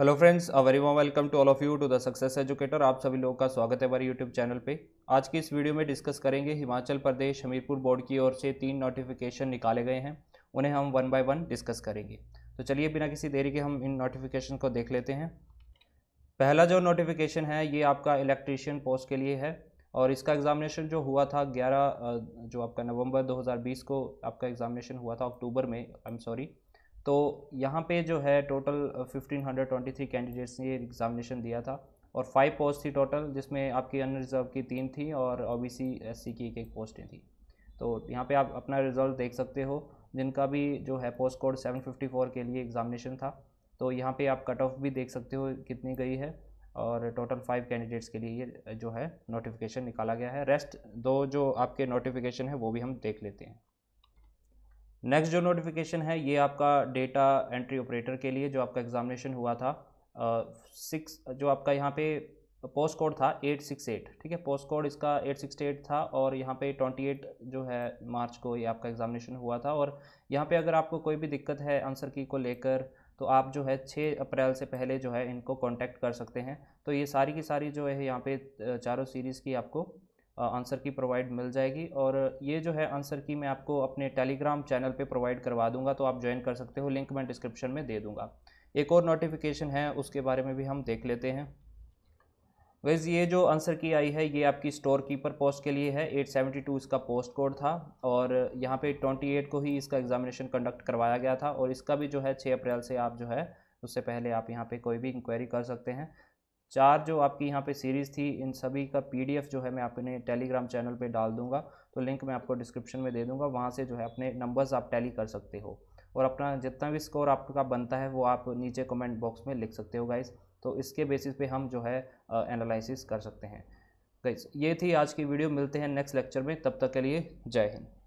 hello friends a very warm welcome to all of you to the success educator आप सभी लोगों का स्वागत है हमारे यूट्यूब चैनल पे आज की इस वीडियो में डिस्कस करेंगे हिमाचल प्रदेश हमीरपुर बोर्ड की ओर से तीन नोटिफिकेशन निकाले गए हैं उन्हें हम वन बाय वन डिस्कस करेंगे तो चलिए बिना किसी देरी के हम इन नोटिफिकेशन को देख लेते हैं पहला जो नोटिफिकेशन है ये आपका इलेक्ट्रिशियन पोस्ट के लिए है और इसका एग्ज़ामिनेशन जो हुआ था ग्यारह जो आपका नवंबर 2020 को आपका एग्ज़ामिनेशन हुआ था अक्टूबर में आई एम सॉरी तो यहाँ पे जो है टोटल 1523 कैंडिडेट्स ने ये एग्ज़ामिनेशन दिया था और फाइव पोस्ट थी टोटल जिसमें आपकी अनरिजर्व की तीन थी और O B C S C की एक एक पोस्टें थी तो यहाँ पे आप अपना रिज़ल्ट देख सकते हो जिनका भी जो है पोस्ट कोड 754 के लिए एग्ज़ामिनेशन था तो यहाँ पे आप कट ऑफ भी देख सकते हो कितनी गई है और टोटल फाइव कैंडिडेट्स के लिए ये uh, जो है नोटिफिकेशन निकाला गया है रेस्ट दो जो आपके नोटिफिकेशन है वो भी हम देख लेते हैं नेक्स्ट जो नोटिफिकेशन है ये आपका डेटा एंट्री ऑपरेटर के लिए जो आपका एग्जामिनेशन हुआ था सिक्स uh, जो आपका यहाँ पे पोस्ट कोड था एट सिक्स एट ठीक है पोस्ट कोड इसका एट सिक्स एट था और यहाँ पे ट्वेंटी एट जो है मार्च को ये आपका एग्जामिनेशन हुआ था और यहाँ पे अगर आपको कोई भी दिक्कत है आंसर की को लेकर तो आप जो है छः अप्रैल से पहले जो है इनको कांटेक्ट कर सकते हैं तो ये सारी की सारी जो है यहाँ पे चारों सीरीज़ की आपको आंसर की प्रोवाइड मिल जाएगी और ये जो है आंसर की मैं आपको अपने टेलीग्राम चैनल पे प्रोवाइड करवा दूंगा तो आप ज्वाइन कर सकते हो लिंक मैं डिस्क्रिप्शन में दे दूंगा एक और नोटिफिकेशन है उसके बारे में भी हम देख लेते हैं वैज ये जो आंसर की आई है ये आपकी स्टोर कीपर पोस्ट के लिए है 872 इसका पोस्ट कोड था और यहाँ पे 28 को ही इसका एग्जामिनेशन कंडक्ट करवाया गया था और इसका भी जो है 6 अप्रैल से आप जो है उससे पहले आप यहाँ पे कोई भी इंक्वायरी कर सकते हैं चार जो आपकी यहाँ पे सीरीज़ थी इन सभी का पीडीएफ जो है मैं अपने टेलीग्राम चैनल पे डाल दूंगा तो लिंक मैं आपको डिस्क्रिप्शन में दे दूंगा वहाँ से जो है अपने नंबर्स आप टैली कर सकते हो और अपना जितना भी स्कोर आपका बनता है वो आप नीचे कमेंट बॉक्स में लिख सकते हो गाइज तो इसके बेसिस पे हम जो है एनालिसिस कर सकते हैं गाइज ये थी आज की वीडियो मिलते हैं नेक्स्ट लेक्चर में तब तक के लिए जय हिंद